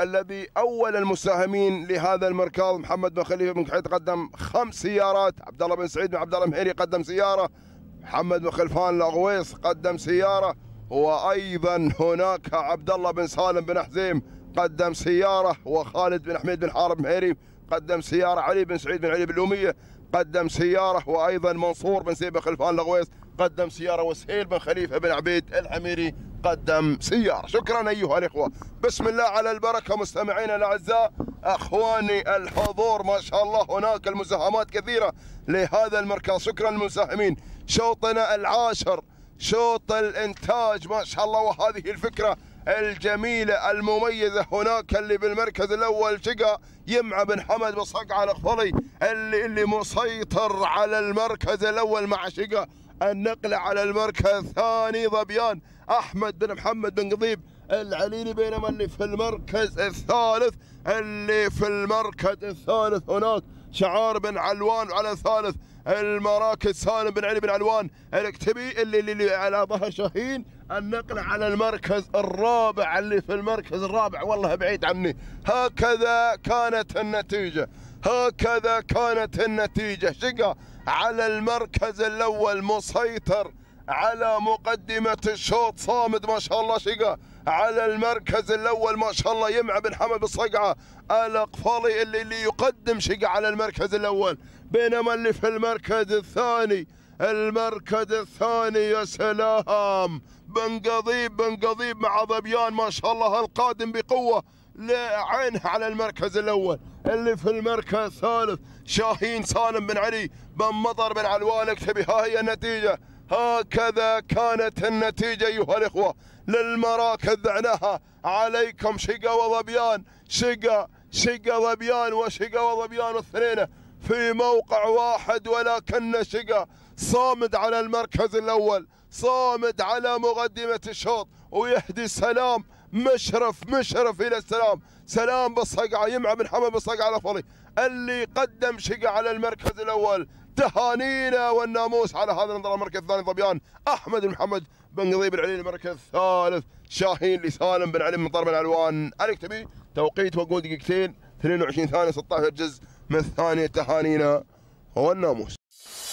الذي اول المساهمين لهذا المركاض محمد بن خليفه بن كحيت قدم خمس سيارات عبد الله بن سعيد بن عبد الله مهيري قدم سياره محمد بن خلفان الغويص قدم سياره وايضا هناك عبد الله بن سالم بن حزيم قدم سياره وخالد بن حميد بن حارب مهيري قدم سياره علي بن سعيد بن علي بن قدم سياره وايضا منصور بن سيبه خلفان الغويص قدم سياره وسهيل بن خليفه بن عبيد الحميري تقدم سيارة شكرا أيها الإخوة بسم الله على البركة مستمعينا الأعزاء أخواني الحضور ما شاء الله هناك المساهمات كثيرة لهذا المركز شكرا للمساهمين شوطنا العاشر شوط الإنتاج ما شاء الله وهذه الفكرة الجميلة المميزة هناك اللي بالمركز الأول شقا يمع بن حمد بن صقع الأخضري اللي اللي مسيطر على المركز الأول مع شقا النقلة على المركز الثاني ظبيان احمد بن محمد بن قضيب العليلي بينما اللي في المركز الثالث اللي في المركز الثالث هناك شعار بن علوان على ثالث المراكز سالم بن علي بن علوان الاكتبي اللي, اللي, اللي على ظهر شاهين النقل على المركز الرابع اللي في المركز الرابع والله بعيد عني هكذا كانت النتيجة هكذا كانت النتيجة شقة على المركز الأول مسيطر على مقدمة الشوط صامد ما شاء الله شقة على المركز الأول ما شاء الله يمع بن حمد بالصقعة الأقفالي اللي, اللي يقدم شقة على المركز الأول بينما اللي في المركز الثاني المركز الثاني يا سلام بن قضيب بن قضيب مع ظبيان ما شاء الله القادم بقوة لعينه على المركز الأول اللي في المركز الثالث شاهين سالم بن علي بن مطر بن علوان اكتبي ها هي النتيجة هكذا كانت النتيجة أيها الإخوة للمراكز ذعناها عليكم شقا وظبيان شقا شقا ظبيان وشقا وظبيان الاثنين في موقع واحد ولكن شقا صامد على المركز الأول صامد على مقدمة الشوط ويهدي سلام مشرف مشرف إلى السلام سلام بالصقعة يمع بن حمد بالصقعة الأفضلي اللي قدم شقة على المركز الأول تهانينا والناموس على هذا النظر المركز الثاني ظبيان احمد محمد بن قضيب العليل المركز الثالث شاهين لسالم بن علي من طرب العلوان تبي توقيت واقول دقيقتين 22 ثانيه 16 جز من الثانيه تهانينا والناموس